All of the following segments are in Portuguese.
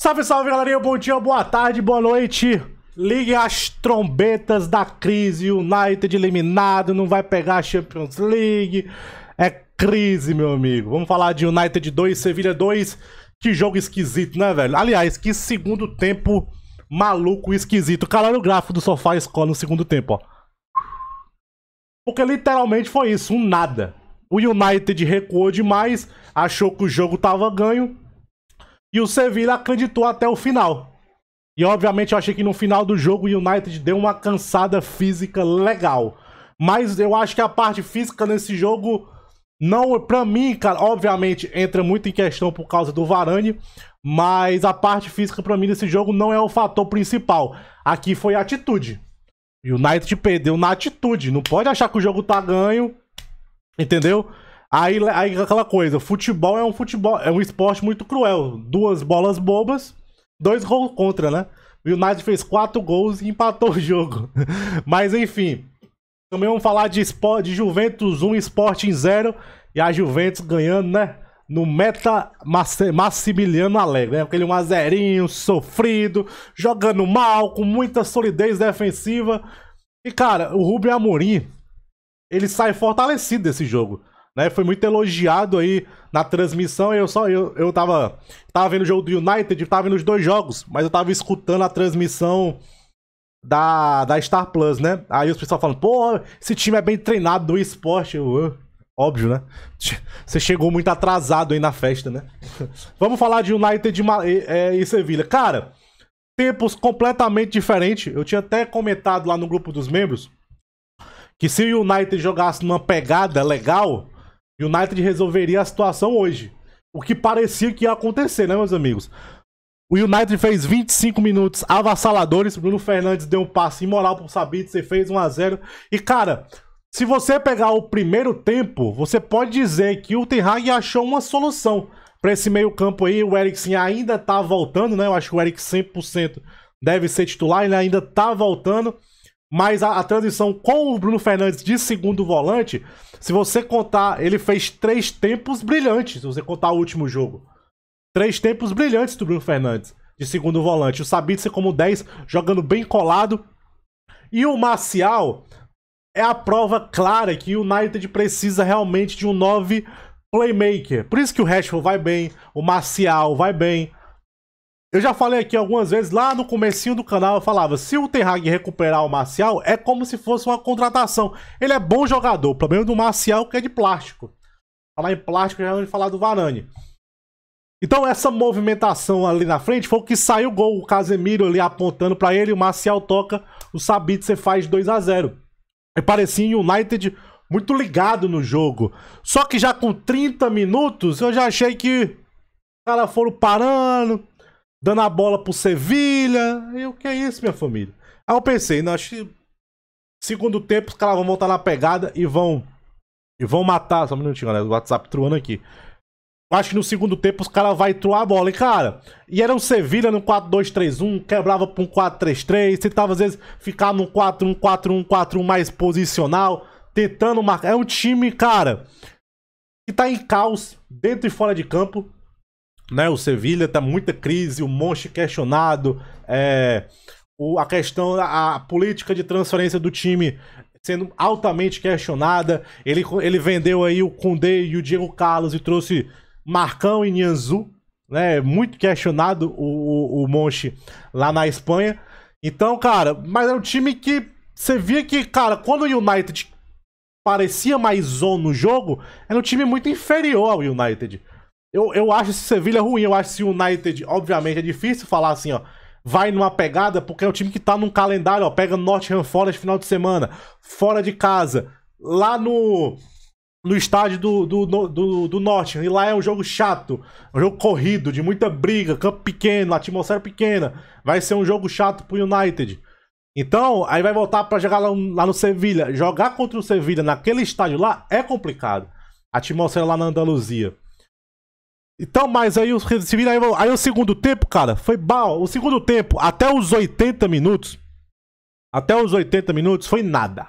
Salve, salve, galerinha. Bom dia, boa tarde, boa noite. Ligue as trombetas da crise. United eliminado, não vai pegar a Champions League. É crise, meu amigo. Vamos falar de United 2, Sevilha 2. Que jogo esquisito, né, velho? Aliás, que segundo tempo maluco, esquisito. Olha o gráfico do Sofá escola no segundo tempo, ó. Porque literalmente foi isso, um nada. O United recuou demais, achou que o jogo tava ganho e o Sevilla acreditou até o final. E obviamente eu achei que no final do jogo o United deu uma cansada física legal. Mas eu acho que a parte física nesse jogo não, para mim, cara, obviamente entra muito em questão por causa do Varane, mas a parte física para mim nesse jogo não é o fator principal. Aqui foi a atitude. O United perdeu na atitude, não pode achar que o jogo tá ganho, entendeu? Aí, aí aquela coisa, futebol é um futebol, é um esporte muito cruel. Duas bolas bobas, dois gols contra, né? O United fez quatro gols e empatou o jogo. Mas enfim, também vamos falar de, esporte, de Juventus 1, Sporting 0 e a Juventus ganhando, né? No meta Massimiliano Alegre, né? Aquele 1 sofrido, jogando mal, com muita solidez defensiva. E cara, o Rubem Amorim, ele sai fortalecido desse jogo né? Foi muito elogiado aí na transmissão. Eu só eu, eu tava, tava vendo o jogo do United, tava vendo os dois jogos, mas eu tava escutando a transmissão da, da Star Plus, né? Aí os pessoal falando, pô, esse time é bem treinado do esporte. Eu, óbvio, né? Você chegou muito atrasado aí na festa, né? Vamos falar de United e, e, é, e Sevilha. Cara, tempos completamente diferentes. Eu tinha até comentado lá no grupo dos membros que se o United jogasse numa pegada legal, United resolveria a situação hoje. O que parecia que ia acontecer, né, meus amigos? O United fez 25 minutos avassaladores. Bruno Fernandes deu um passe imoral pro Sabitzer, fez 1 a 0 E, cara, se você pegar o primeiro tempo, você pode dizer que o Ten Hag achou uma solução para esse meio-campo aí. O Eriksen ainda tá voltando, né? Eu acho que o Eriksen 100% deve ser titular, ele ainda tá voltando. Mas a, a, transição com o Bruno Fernandes de segundo volante, se você contar, ele fez três tempos brilhantes, se você contar o último jogo. Três tempos brilhantes do Bruno Fernandes de segundo volante. O Sabitzer como 10, jogando bem colado. E o Marcial é a prova clara que o United precisa realmente de um 9 playmaker. Por isso que o Rashford vai bem, o Marcial vai bem, eu já falei aqui algumas vezes, lá no comecinho do canal eu falava, se o Terrag recuperar o Marcial, é como se fosse uma contratação. Ele é bom jogador, o problema do Marcial é que é de plástico. Falar em plástico já onde falar do Varane. Então essa movimentação ali na frente foi o que saiu o gol, o Casemiro ali apontando para ele, o Marcial toca, o Sabitzer faz 2 a 0. E parecia o United muito ligado no jogo. Só que já com 30 minutos eu já achei que os caras foram parando, dando a bola pro Sevilha. E o que é isso, minha família? Aí eu pensei, não, acho que segundo tempo os caras vão voltar na pegada e vão e vão matar. Só um minutinho, galera, o WhatsApp truando aqui. Acho que no segundo tempo os caras vão truar a bola. E, cara, e era o Sevilha no 4-2-3-1, quebrava pra um 4-3-3, tentava às vezes ficar num 4-1-4-1-4-1 mais posicional, tentando marcar. É um time, cara, que tá em caos, dentro e fora de campo né? O Sevilha tá muita crise, o Monchi questionado, é, o, a questão, a, a política de transferência do time sendo altamente questionada. Ele, ele vendeu aí o Kunde e o Diego Carlos e trouxe Marcão e Nianzu, né? Muito questionado o, o, o Monchi lá na Espanha. Então, cara, mas é um time que você via que, cara, quando o United parecia mais on no jogo, era um time muito inferior ao United. Eu, eu acho esse Sevilha ruim, eu acho esse United, obviamente, é difícil falar assim, ó. Vai numa pegada, porque é um time que tá num calendário, ó. Pega Nottingham Forest final de semana, fora de casa, lá no, no estádio do, do, do, do Nottingham. E lá é um jogo chato, um jogo corrido, de muita briga, campo pequeno, atmosfera pequena. Vai ser um jogo chato pro United. Então, aí vai voltar para jogar lá, lá no Sevilha. Jogar contra o Sevilha naquele estádio lá é complicado. A atmosfera lá na Andaluzia. Então, mas aí os recebidos, aí, aí o segundo tempo, cara, foi bal. O segundo tempo, até os 80 minutos, até os 80 minutos, foi nada.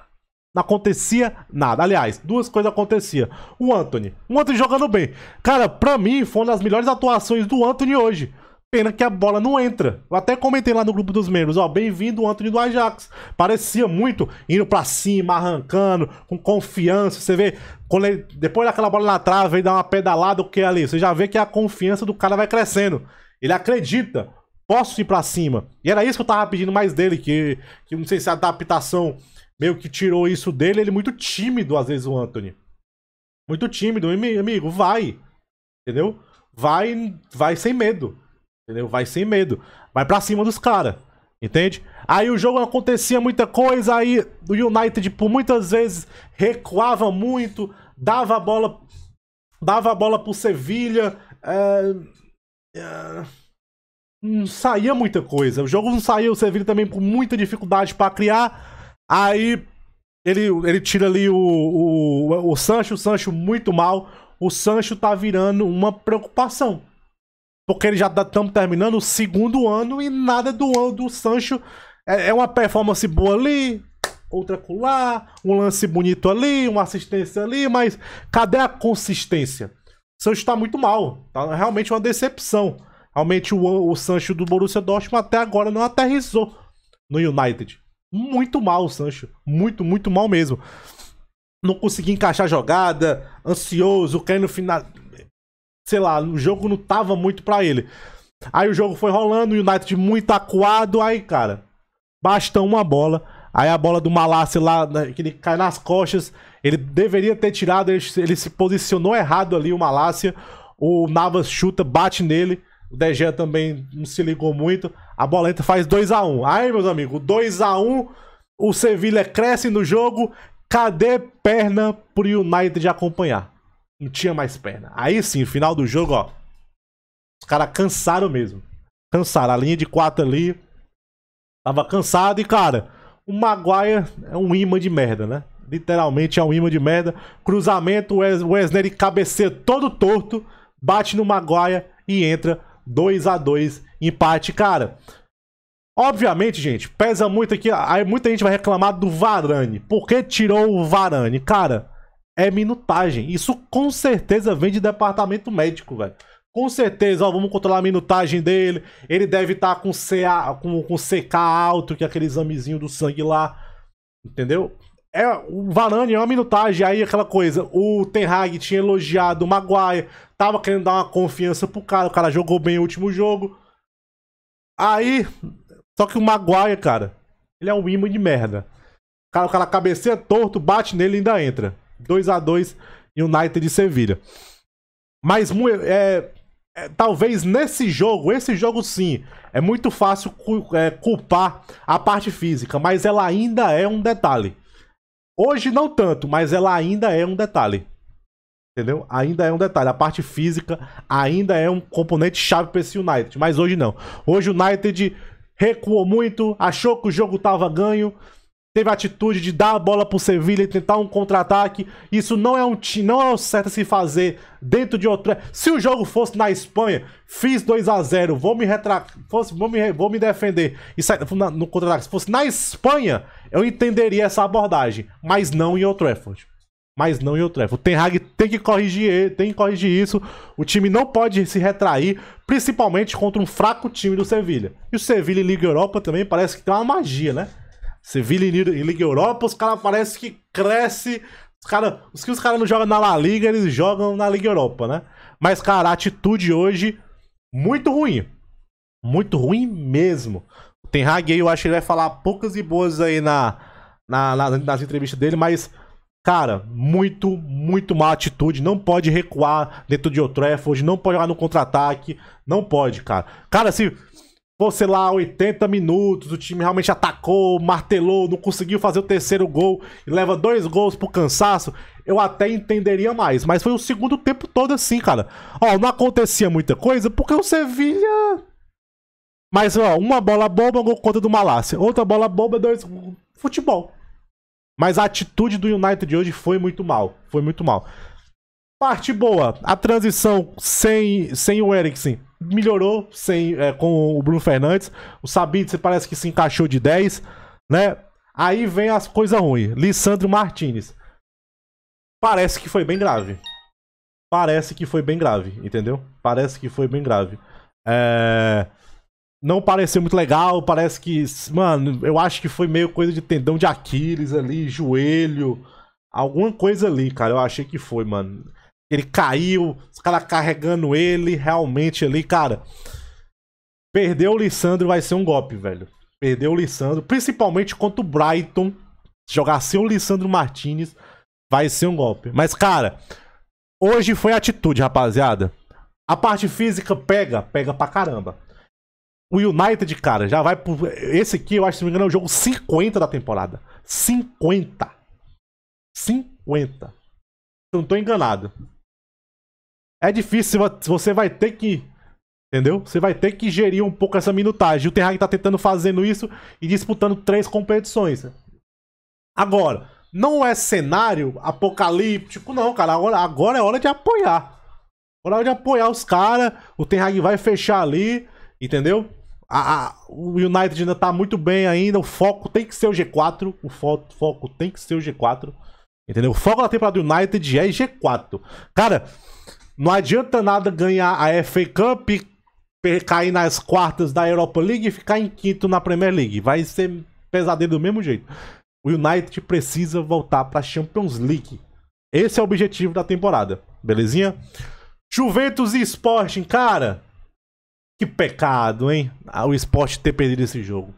Não acontecia nada. Aliás, duas coisas aconteciam. O Anthony. O Anthony jogando bem. Cara, pra mim, foi uma das melhores atuações do Anthony hoje. Pena que a bola não entra. Eu até comentei lá no grupo dos membros, ó, bem-vindo Anthony do Ajax. Parecia muito indo para cima, arrancando, com confiança. Você vê, quando ele, depois daquela bola na trave, ele dá uma pedalada, o que ali? Você já vê que a confiança do cara vai crescendo. Ele acredita, posso ir para cima. E era isso que eu tava pedindo mais dele, que, que não sei se a adaptação meio que tirou isso dele. Ele é muito tímido, às vezes, o Anthony. Muito tímido, amigo, vai. Entendeu? Vai, vai sem medo. Entendeu? Vai sem medo. Vai pra cima dos caras. Entende? Aí o jogo acontecia muita coisa, aí o United por muitas vezes recuava muito, dava a bola, dava a bola pro Sevilha. É, é, não saía muita coisa. O jogo não saía, o Sevilha também com muita dificuldade para criar. Aí ele, ele tira ali o, o, o Sancho, o Sancho muito mal. O Sancho tá virando uma preocupação porque ele já estamos tá, terminando o segundo ano e nada do ano do Sancho. É, é uma performance boa ali, outra colar, um lance bonito ali, uma assistência ali, mas cadê a consistência? O Sancho está muito mal, tá realmente uma decepção. Realmente o, o Sancho do Borussia Dortmund até agora não aterrissou no United. Muito mal o Sancho, muito, muito mal mesmo. Não conseguiu encaixar jogada, ansioso, querendo final, sei lá, o jogo não tava muito para ele. Aí o jogo foi rolando, o United muito acuado, aí, cara, basta uma bola. Aí a bola do Malassi lá, né, que ele cai nas costas, ele deveria ter tirado, ele, ele se posicionou errado ali, o Malásia. O Navas chuta, bate nele. O DG também não se ligou muito. A bola entra faz 2 a 1 um. Aí, meus amigos, 2 a 1 um, O Sevilha cresce no jogo. Cadê perna pro United de acompanhar? Não tinha mais perna. Aí sim, final do jogo, ó. Os caras cansaram mesmo. Cansaram. A linha de quatro ali. Tava cansado e, cara, o Maguire é um imã de merda, né? Literalmente é um imã de merda. Cruzamento, o Wesner Wesley cabeceia todo torto. Bate no Maguire e entra 2 a 2 Empate, cara. Obviamente, gente, pesa muito aqui. Aí muita gente vai reclamar do Varane. Por que tirou o Varane? Cara, é minutagem. Isso com certeza vem de departamento médico, velho. Com certeza, ó, vamos controlar a minutagem dele. Ele deve estar tá com, CA, com, com CK alto, que é aquele examezinho do sangue lá. Entendeu? É, o Varane é uma minutagem, aí aquela coisa. O Ten Hag tinha elogiado o Maguire, tava querendo dar uma confiança pro cara, o cara jogou bem o último jogo. Aí, só que o Maguire, cara, ele é um imã de merda. Cara, o cara cabeceia torto, bate nele e ainda entra. 2 a 2 United e Sevilha. Mas é, é, talvez nesse jogo, esse jogo sim, é muito fácil é, culpar a parte física, mas ela ainda é um detalhe. Hoje não tanto, mas ela ainda é um detalhe. Entendeu? Ainda é um detalhe. A parte física ainda é um componente chave para esse United, mas hoje não. Hoje o United recuou muito, achou que o jogo estava ganho, teve a atitude de dar a bola pro Sevilha e tentar um contra-ataque. Isso não é um não é o certo a se fazer dentro de outro. Se o jogo fosse na Espanha, fiz 2 a 0, vou me fosse vou me vou me defender e sair no contra-ataque. Se fosse na Espanha, eu entenderia essa abordagem, mas não em outro Trafford. Mas não em outro Trafford. O Ten Hag tem que corrigir, tem que corrigir isso. O time não pode se retrair, principalmente contra um fraco time do Sevilha. E o Sevilha e Liga Europa também parece que tem uma magia, né? Você vira em Liga Europa, os caras parece que cresce. Os, cara, os que os caras não jogam na La Liga, eles jogam na Liga Europa, né? Mas, cara, a atitude hoje, muito ruim. Muito ruim mesmo. O Ten Hag aí, eu acho que ele vai falar poucas e boas aí na, na, na, nas entrevistas dele, mas, cara, muito, muito má atitude. Não pode recuar dentro de Old hoje, não pode jogar no contra-ataque. Não pode, cara. Cara, se... Assim, Pô, sei lá, 80 minutos, o time realmente atacou, martelou, não conseguiu fazer o terceiro gol e leva dois gols pro cansaço, eu até entenderia mais. Mas foi o segundo tempo todo assim, cara. Ó, não acontecia muita coisa porque o Sevilha. Mas, ó, uma bola boba, gol contra do Malásia. Outra bola boba, dois. Futebol. Mas a atitude do United de hoje foi muito mal. Foi muito mal. Parte boa, a transição sem, sem o Eriksen melhorou sem, é, com o Bruno Fernandes. O Sabitzer parece que se encaixou de 10, né? Aí vem as coisas ruins. Lissandro Martinez. Parece que foi bem grave. Parece que foi bem grave, entendeu? Parece que foi bem grave. É... Não pareceu muito legal, parece que... Mano, eu acho que foi meio coisa de tendão de Aquiles ali, joelho... Alguma coisa ali, cara, eu achei que foi, mano. Ele caiu, os caras carregando ele, realmente ali, cara. Perder o Lissandro vai ser um golpe, velho. Perder o Lissandro, principalmente contra o Brighton. Jogar sem o Lissandro Martinez vai ser um golpe. Mas, cara, hoje foi atitude, rapaziada. A parte física pega, pega pra caramba. O United, cara, já vai pro. Esse aqui, eu acho, se não me engano, é o jogo 50 da temporada. 50. 50. Se eu não tô enganado é difícil, você vai ter que... Entendeu? Você vai ter que gerir um pouco essa minutagem. O Ten Hag tá tentando fazendo isso e disputando três competições. Agora, não é cenário apocalíptico, não, cara. Agora, agora é hora de apoiar. Agora é hora de apoiar os caras. O Ten Hag vai fechar ali, entendeu? A, a, o United ainda tá muito bem ainda. O foco tem que ser o G4. O fo foco tem que ser o G4. Entendeu? O foco da temporada do United é G4. Cara, não adianta nada ganhar a FA Cup, cair nas quartas da Europa League e ficar em quinto na Premier League. Vai ser pesadelo do mesmo jeito. O United precisa voltar para a Champions League. Esse é o objetivo da temporada, belezinha? Juventus e Sporting, cara. Que pecado, hein? Ah, o Sporting ter perdido esse jogo.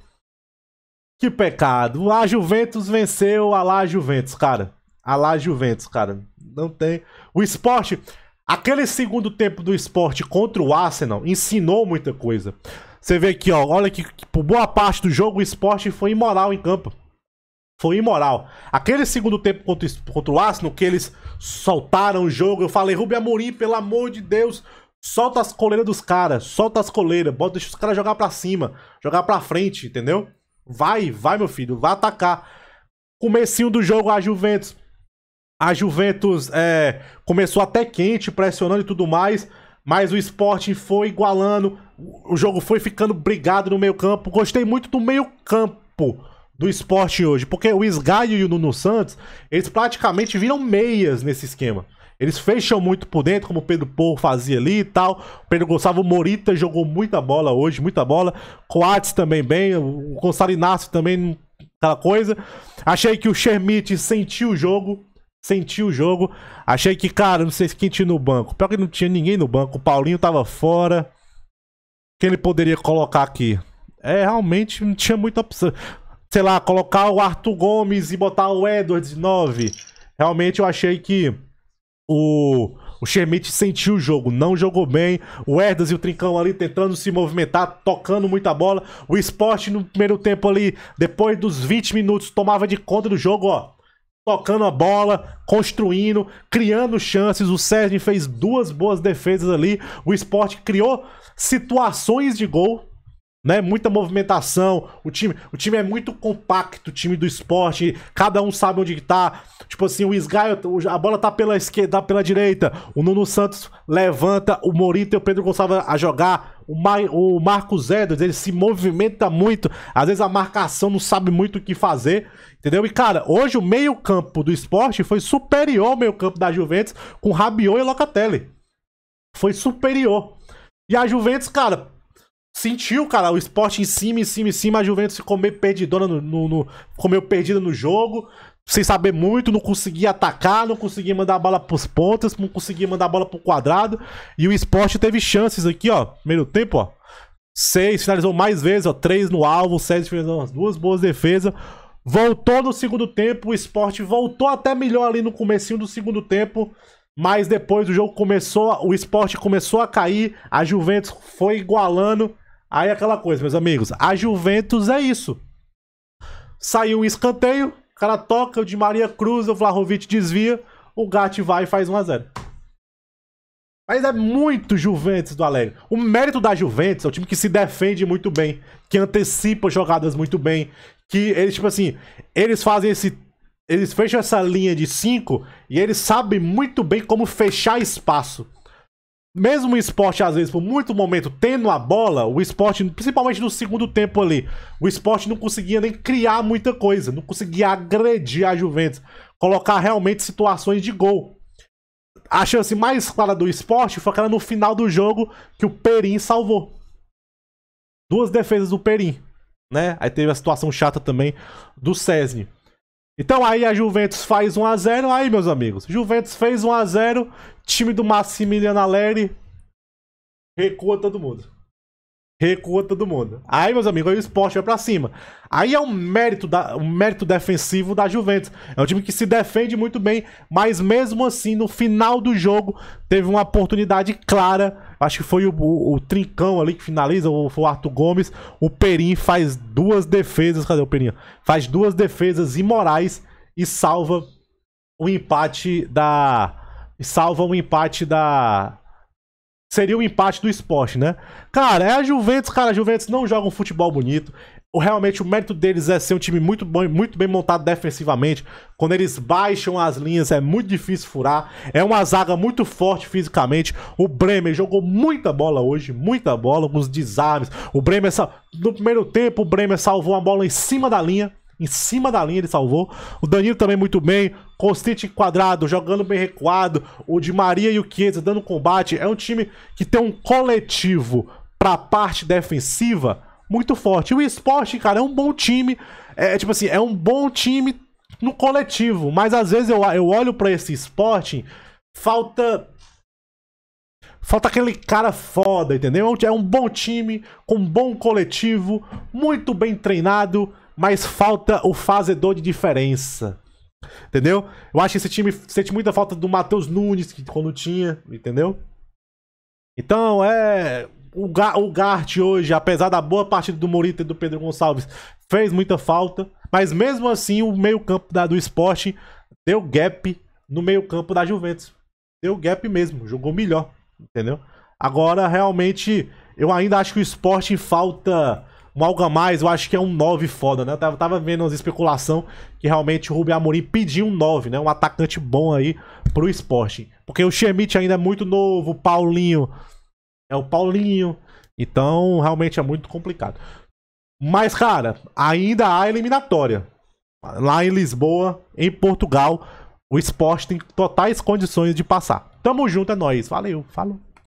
Que pecado. A Juventus venceu a La Juventus, cara. A La Juventus, cara. Não tem. O Sporting. Aquele segundo tempo do esporte contra o Arsenal ensinou muita coisa. Você vê aqui, ó, olha que, que por tipo, boa parte do jogo o esporte foi imoral em campo. Foi imoral. Aquele segundo tempo contra, contra o Arsenal, que eles soltaram o jogo, eu falei, Rubem Amorim, pelo amor de Deus, solta as coleiras dos caras, solta as coleiras, bota, deixa os caras jogar pra cima, jogar pra frente, entendeu? Vai, vai, meu filho, vai atacar. Comecinho do jogo, a Juventus a Juventus é, começou até quente, pressionando e tudo mais, mas o esporte foi igualando, o jogo foi ficando brigado no meio campo. Gostei muito do meio campo do esporte hoje, porque o Esgaio e o Nuno Santos, eles praticamente viram meias nesse esquema. Eles fecham muito por dentro, como o Pedro Porro fazia ali e tal. O Pedro Gonçalves Morita jogou muita bola hoje, muita bola. Coates também bem, o Gonçalo Inácio também, aquela coisa. Achei que o Schermitt sentiu o jogo, senti o jogo. Achei que, cara, não sei quem tinha no banco. Pior que não tinha ninguém no banco. O Paulinho tava fora. Quem ele poderia colocar aqui? É, realmente não tinha muita opção. Sei lá, colocar o Arthur Gomes e botar o Edwards de 9. Realmente eu achei que o, o Schmidt sentiu o jogo, não jogou bem. O Herdas e o Trincão ali tentando se movimentar, tocando muita bola. O esporte no primeiro tempo ali, depois dos 20 minutos, tomava de conta do jogo, ó tocando a bola, construindo, criando chances. O Sérgio fez duas boas defesas ali. O esporte criou situações de gol né? Muita movimentação, o time, o time é muito compacto, o time do esporte, cada um sabe onde tá. Tipo assim, o Isgaio, a bola tá pela esquerda, tá pela direita. O Nuno Santos levanta, o Morita e o Pedro Gonçalves a jogar. O, Mar, o Marcos Edwards, ele se movimenta muito. Às vezes a marcação não sabe muito o que fazer, entendeu? E cara, hoje o meio-campo do esporte foi superior ao meio-campo da Juventus com Rabiot e Locatelli. Foi superior. E a Juventus, cara, sentiu, cara, o esporte em cima, em cima, em cima, a Juventus se meio perdidona no, no, no comeu perdida no jogo, sem saber muito, não conseguia atacar, não conseguia mandar a bola pros pontas, não conseguia mandar a bola pro quadrado, e o esporte teve chances aqui, ó, primeiro tempo, ó, seis, finalizou mais vezes, ó, três no alvo, seis finalizou umas duas boas defesas, voltou no segundo tempo, o esporte voltou até melhor ali no comecinho do segundo tempo, mas depois o jogo começou, o esporte começou a cair, a Juventus foi igualando, Aí aquela coisa, meus amigos, a Juventus é isso. Saiu um escanteio, o cara toca o de Maria Cruz, o Vlahovic desvia, o Gatti vai e faz 1 a 0. Mas é muito Juventus do Alegre. O mérito da Juventus é um time que se defende muito bem, que antecipa jogadas muito bem, que eles tipo assim, eles fazem esse eles fecham essa linha de 5 e eles sabem muito bem como fechar espaço mesmo o esporte, às vezes, por muito momento, tendo a bola, o esporte, principalmente no segundo tempo ali, o esporte não conseguia nem criar muita coisa, não conseguia agredir a Juventus, colocar realmente situações de gol. A chance mais clara do esporte foi aquela no final do jogo que o Perim salvou. Duas defesas do Perim, né? Aí teve a situação chata também do Cesne. Então aí a Juventus faz 1 a 0 aí, meus amigos. Juventus fez 1 a 0, time do Massimiliano Aleri recua todo mundo recua todo mundo. Aí, meus amigos, aí o esporte vai pra cima. Aí é um mérito, da, um mérito defensivo da Juventus. É um time que se defende muito bem, mas mesmo assim, no final do jogo, teve uma oportunidade clara. Acho que foi o, o, o Trincão ali que finaliza, ou foi o Arthur Gomes. O Perim faz duas defesas. Cadê o Perim? Faz duas defesas imorais e salva o empate da. Salva o empate da seria o empate do esporte, né? Cara, é a Juventus, cara, a Juventus não joga um futebol bonito. O, realmente o mérito deles é ser um time muito bom, muito bem montado defensivamente. Quando eles baixam as linhas é muito difícil furar. É uma zaga muito forte fisicamente. O Bremer jogou muita bola hoje, muita bola, alguns desarmes. O Bremer no primeiro tempo o Bremer salvou uma bola em cima da linha em cima da linha, ele salvou. O Danilo também muito bem. Constante quadrado, jogando bem recuado. O de Maria e o Chiesa dando combate. É um time que tem um coletivo para a parte defensiva muito forte. E o esporte, cara, é um bom time. É, é tipo assim, é um bom time no coletivo. Mas às vezes eu, eu olho para esse esporte, falta Falta aquele cara foda, entendeu? É um bom time, com um bom coletivo, muito bem treinado, mas falta o fazedor de diferença. Entendeu? Eu acho que esse time sente muita falta do Matheus Nunes, que quando tinha, entendeu? Então, é. O, Ga o Gart hoje, apesar da boa partida do Morita e do Pedro Gonçalves, fez muita falta. Mas mesmo assim, o meio-campo do esporte deu gap no meio-campo da Juventus. Deu gap mesmo, jogou melhor, entendeu? Agora, realmente, eu ainda acho que o esporte falta um algo a mais, eu acho que é um 9 foda, né? Eu tava, tava vendo as especulação que realmente o Rubem Amorim pediu um 9, né? Um atacante bom aí pro esporte. Porque o Schmidt ainda é muito novo, o Paulinho é o Paulinho. Então, realmente é muito complicado. Mas, cara, ainda há eliminatória. Lá em Lisboa, em Portugal, o esporte tem totais condições de passar. Tamo junto, é nóis. Valeu, falou.